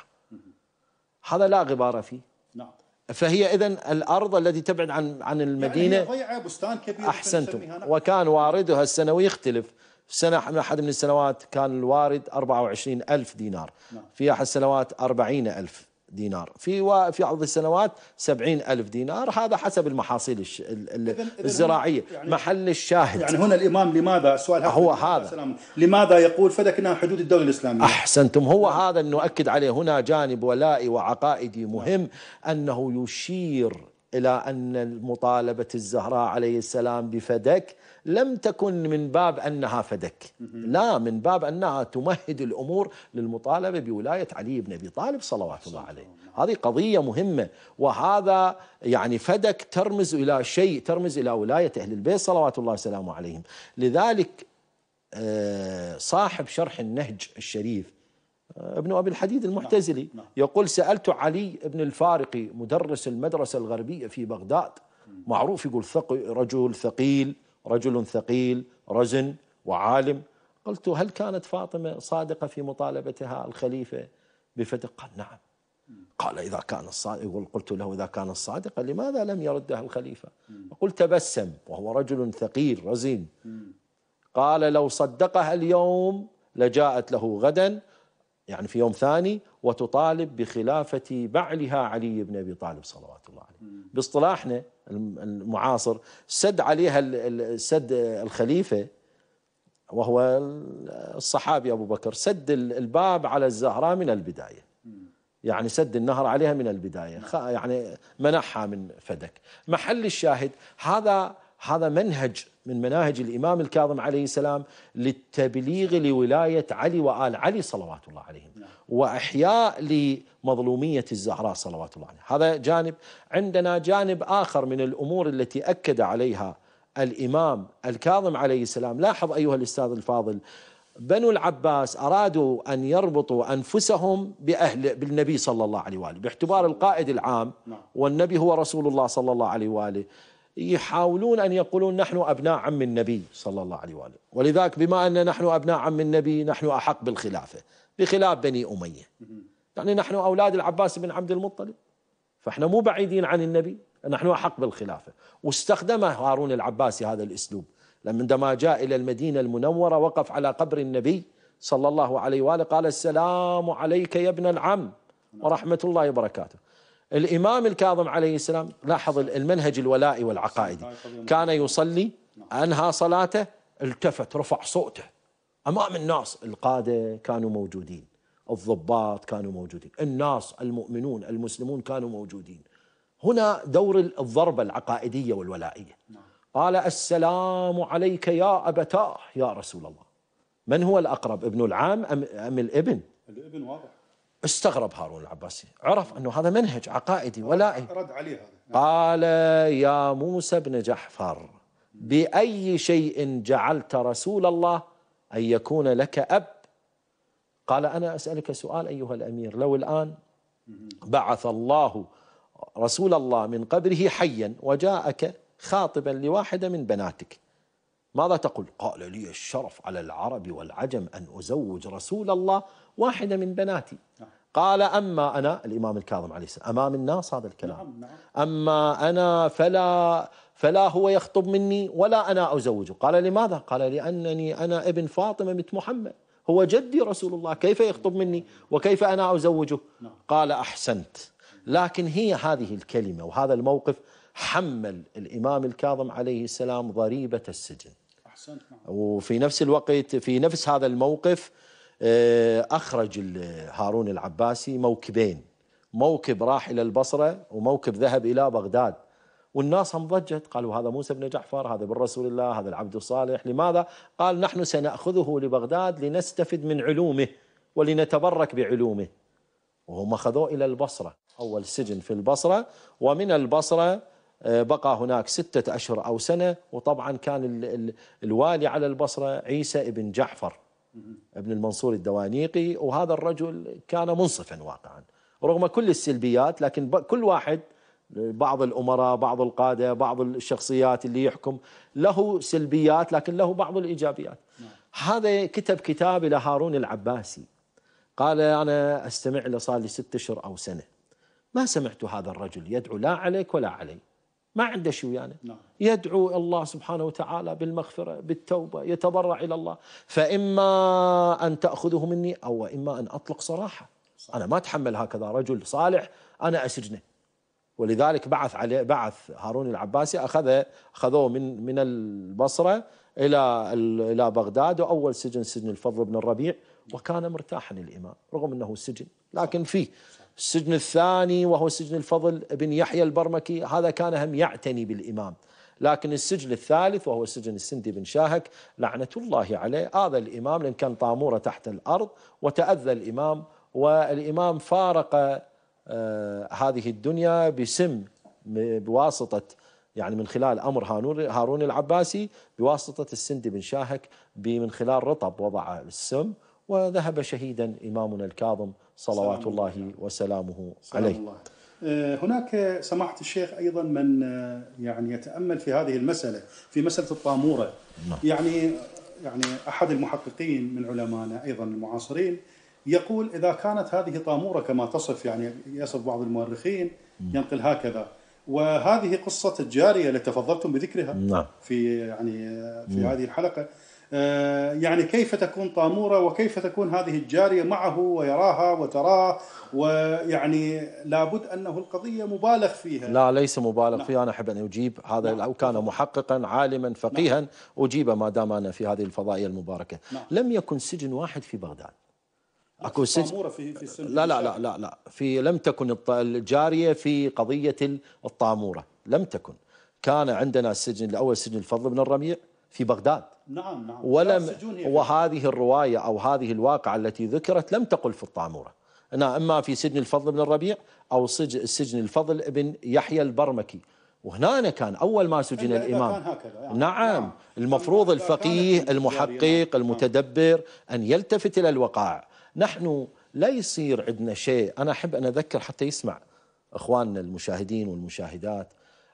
هذا لا غبار فيه نعم فهي اذا الارض التي تبعد عن عن المدينه يعني بستان كبير احسنتم نعم. وكان واردها السنوي يختلف في سنة أحد من السنوات كان الوارد 24 نعم. ألف دينار في أحد السنوات 40 ألف دينار في و... في بعض السنوات 70 ألف دينار هذا حسب المحاصيل الش... ال... إذن الزراعية يعني محل الشاهد يعني هنا الإمام لماذا سؤال هو هذا لماذا يقول فدك إنها حدود الدولة الإسلامية أحسنتم هو نعم. هذا نؤكد عليه هنا جانب ولائي وعقائدي نعم. مهم نعم. أنه يشير إلى أن مطالبة الزهراء عليه السلام بفدك لم تكن من باب أنها فدك لا من باب أنها تمهد الأمور للمطالبة بولاية علي بن أبي طالب صلوات الله عليه هذه قضية مهمة وهذا يعني فدك ترمز إلى شيء ترمز إلى ولاية أهل البيت صلوات الله وسلامه عليهم لذلك آه، صاحب شرح النهج الشريف آه، ابن أبي الحديد نعم، المعتزلي نعم. يقول سألت علي بن الفارقي مدرس المدرسة الغربية في بغداد معروف يقول ثق رجل ثقيل رجل ثقيل رزن وعالم قلت هل كانت فاطمة صادقة في مطالبتها الخليفة بفتح قال نعم قال إذا كان الصادق قلت له إذا كان الصادقة لماذا لم يردها الخليفة قلت تبسم وهو رجل ثقيل رزين قال لو صدقها اليوم لجاءت له غدا يعني في يوم ثاني وتطالب بخلافة بعلها علي بن أبي طالب صلوات الله عليه باصطلاحنا المعاصر سد عليها سد الخليفة وهو الصحابي أبو بكر سد الباب على الزهراء من البداية يعني سد النهر عليها من البداية يعني منحها من فدك محل الشاهد هذا هذا منهج من مناهج الإمام الكاظم عليه السلام للتبليغ لولاية علي وآل علي صلوات الله عليهم نعم. وإحياء لمظلومية الزهراء صلوات الله عليها هذا جانب عندنا جانب آخر من الأمور التي أكد عليها الإمام الكاظم عليه السلام لاحظ أيها الأستاذ الفاضل بنو العباس أرادوا أن يربطوا أنفسهم بأهل بالنبي صلى الله عليه وآله باعتبار القائد العام نعم. والنبي هو رسول الله صلى الله عليه وآله يحاولون أن يقولون نحن أبناء عم النبي صلى الله عليه وآله ولذلك بما أن نحن أبناء عم النبي نحن أحق بالخلافة بخلاف بني أمية يعني نحن أولاد العباس بن عبد المطلب فإحنا مو بعيدين عن النبي نحن أحق بالخلافة واستخدم هارون العباسي هذا الأسلوب لما عندما جاء إلى المدينة المنورة وقف على قبر النبي صلى الله عليه وآله قال السلام عليك يا ابن العم ورحمة الله وبركاته الإمام الكاظم عليه السلام لاحظ المنهج الولائي والعقائدي كان يصلي أنهى صلاته التفت رفع صوته أمام الناس القادة كانوا موجودين الضباط كانوا موجودين الناس المؤمنون المسلمون كانوا موجودين هنا دور الضربة العقائدية والولائية نعم. قال السلام عليك يا أبتاه يا رسول الله من هو الأقرب ابن العام أم, أم الابن الابن واضح استغرب هارون العباسي عرف أنه هذا منهج عقائدي ولائي رد عليه هذا نعم. قال يا موسى بن جحفر بأي شيء جعلت رسول الله أن يكون لك أب قال أنا أسألك سؤال أيها الأمير لو الآن بعث الله رسول الله من قبره حيا وجاءك خاطبا لواحدة من بناتك ماذا تقول قال لي الشرف على العرب والعجم أن أزوج رسول الله واحدة من بناتي نعم. قال أما أنا الإمام الكاظم عليه السلام أمام الناس هذا الكلام نعم، نعم. أما أنا فلا فلا هو يخطب مني ولا أنا أزوجه قال لماذا؟ قال لأنني أنا ابن فاطمة بنت محمد هو جدي رسول الله كيف يخطب مني وكيف أنا أزوجه؟ قال أحسنت لكن هي هذه الكلمة وهذا الموقف حمل الإمام الكاظم عليه السلام ضريبة السجن أحسنت وفي نفس الوقت في نفس هذا الموقف آه، أخرج هارون العباسي موكبين موكب راح إلى البصرة وموكب ذهب إلى بغداد والناس انضجت قالوا هذا موسى بن جعفر هذا بالرسول الله هذا العبد الصالح لماذا؟ قال نحن سنأخذه لبغداد لنستفد من علومه ولنتبرك بعلومه وهم أخذوه إلى البصرة أول سجن في البصرة ومن البصرة آه، بقى هناك ستة أشهر أو سنة وطبعا كان الوالي على البصرة عيسى بن جعفر ابن المنصور الدوانيقي وهذا الرجل كان منصفا واقعا رغم كل السلبيات لكن كل واحد بعض الأمراء بعض القادة بعض الشخصيات اللي يحكم له سلبيات لكن له بعض الإيجابيات نعم. هذا كتب كتاب إلى هارون العباسي قال أنا أستمع له صار لي ست أشهر أو سنة ما سمعت هذا الرجل يدعو لا عليك ولا علي ما عنده شيء يعني نعم. يدعو الله سبحانه وتعالى بالمغفرة بالتوبة يتضرع إلى الله فإما أن تأخذه مني أو إما أن أطلق صراحة صح. أنا ما أتحمل هكذا رجل صالح أنا أسجنه ولذلك بعث عليه بعث هارون العباسي أخذه أخذوه من من البصرة إلى إلى بغداد وأول سجن سجن الفضل بن الربيع وكان مرتاحا الإمام رغم أنه سجن لكن فيه السجن الثاني وهو سجن الفضل بن يحيى البرمكي هذا كان هم يعتني بالإمام لكن السجن الثالث وهو سجن السندي بن شاهك لعنة الله عليه هذا الإمام لأن كان طامورة تحت الأرض وتأذى الإمام والإمام فارق آه، هذه الدنيا بسم بواسطة يعني من خلال أمر هارون العباسي بواسطة السندي بن شاهك من خلال رطب وضع السم وذهب شهيدا إمامنا الكاظم صلوات الله وسلامه عليه الله. آه، هناك سماحة الشيخ أيضا من آه، يعني يتأمل في هذه المسألة في مسألة الطامورة نعم. يعني يعني أحد المحققين من علمائنا أيضا المعاصرين يقول إذا كانت هذه طامورة كما تصف يعني يصف بعض المؤرخين ينقل هكذا وهذه قصة الجارية التي تفضلتم بذكرها نعم. في يعني آه، في هذه الحلقة آه، يعني كيف تكون طاموره وكيف تكون هذه الجاريه معه ويراها وتراه ويعني لابد انه القضيه مبالغ فيها لا ليس مبالغ نعم. فيها انا احب ان اجيب هذا نعم. لو كان محققا عالما فقيها نعم. اجيب ما دام انا في هذه الفضائيه المباركه نعم. لم يكن سجن واحد في بغداد اكو سجن في في السجن لا لا لا لا لا في لم تكن الجاريه في قضيه الطاموره لم تكن كان عندنا السجن الاول سجن الفضل بن الرميع في بغداد نعم نعم ولم وهذه الرواية أو هذه الواقعة التي ذكرت لم تقل في الطامورة أنا إما في سجن الفضل بن الربيع أو سجن الفضل بن يحيى البرمكي وهنا كان أول ما سجن الإمام يعني نعم نعم المفروض الفقيه المحقق نعم. المتدبر أن يلتفت إلى الوقائع نحن لا يصير عندنا شيء أنا أحب أن أذكر حتى يسمع إخواننا المشاهدين والمشاهدات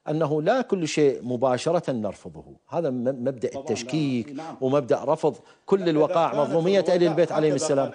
أنه لا كل شيء مباشرة نرفضه هذا مبدأ التشكيك نعم،, نعم. ومبدأ رفض كل الوقائع مظلومية أهل البيت عليهم السلام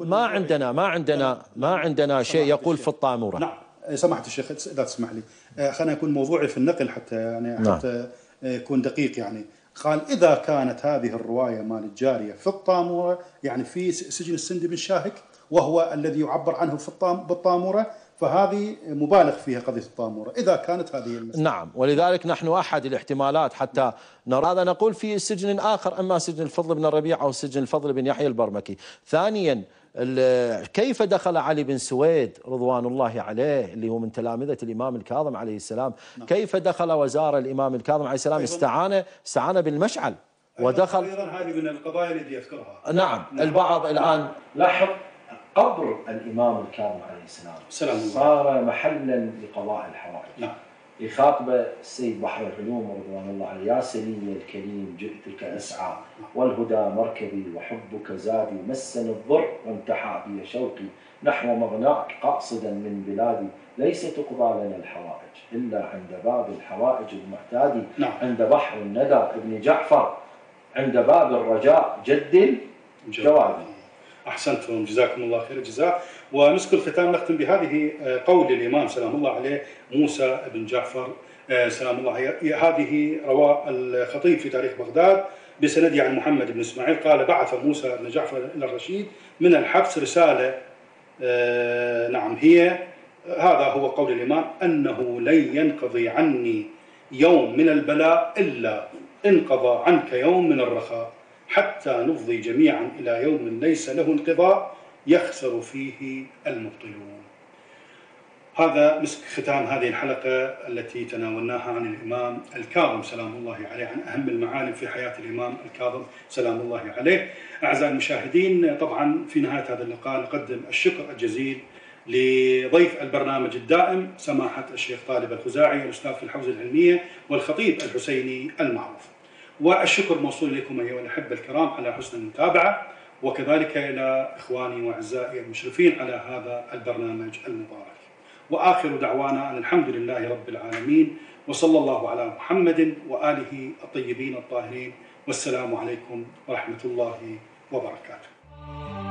ما عندنا ما عندنا نعم. ما عندنا شيء يقول في الطامورة نعم إيه، سمحت الشيخ إذا تسمح لي إيه، خلينا أكون موضوعي في النقل حتى يعني نعم. حتى يكون دقيق يعني قال إذا كانت هذه الرواية مال الجارية في الطامورة يعني في سجن السندي بن شاهك وهو الذي يعبر عنه في الطام بالطامورة فهذه مبالغ فيها قضية الطامورة إذا كانت هذه المسألة نعم ولذلك نحن أحد الاحتمالات حتى نرى هذا نقول في سجن آخر أما سجن الفضل بن الربيع أو سجن الفضل بن يحيى البرمكي ثانيا كيف دخل علي بن سويد رضوان الله عليه اللي هو من تلامذة الإمام الكاظم عليه السلام نعم. كيف دخل وزارة الإمام الكاظم عليه السلام استعان استعان بالمشعل ودخل أيضا هذه من القضايا التي يذكرها نعم, نعم. البعض نعم. الآن لاحظ قبر الامام الكاظم عليه السلام سلام صار محلا لقضاء الحوائج نعم يخاطب السيد بحر العلوم رضوان الله عليه يا سليم الكريم جئتك اسعى والهدى مركبي وحبك زادي مسني الضر وانتحى بي شوقي نحو مغناك قاصدا من بلادي ليس تقضى لنا الحوائج الا عند باب الحوائج المعتادي نعم. عند بحر الندى ابن جعفر عند باب الرجاء جد الجوادي احسنتم جزاكم الله خير الجزاء ونسك الختام نختم بهذه آه، قول الامام سلام الله عليه موسى بن جعفر آه، سلام الله عليه هذه رواه الخطيب في تاريخ بغداد بسنده عن محمد بن اسماعيل قال بعث موسى بن جعفر الى الرشيد من الحبس رساله آه، نعم هي هذا هو قول الامام انه لن ينقضي عني يوم من البلاء الا انقضى عنك يوم من الرخاء حتى نفضي جميعا إلى يوم ليس له انقضاء يخسر فيه المبطلون هذا مسك ختام هذه الحلقة التي تناولناها عن الإمام الكاظم سلام الله عليه عن أهم المعالم في حياة الإمام الكاظم سلام الله عليه أعزائي المشاهدين طبعا في نهاية هذا اللقاء نقدم الشكر الجزيل لضيف البرنامج الدائم سماحة الشيخ طالب الخزاعي الأستاذ في الحوزة العلمية والخطيب الحسيني المعروف والشكر موصول لكم أيها الأحبة الكرام على حسن المتابعة وكذلك إلى إخواني وأعزائي المشرفين على هذا البرنامج المبارك وآخر دعوانا أن الحمد لله رب العالمين وصلى الله على محمد وآله الطيبين الطاهرين والسلام عليكم ورحمة الله وبركاته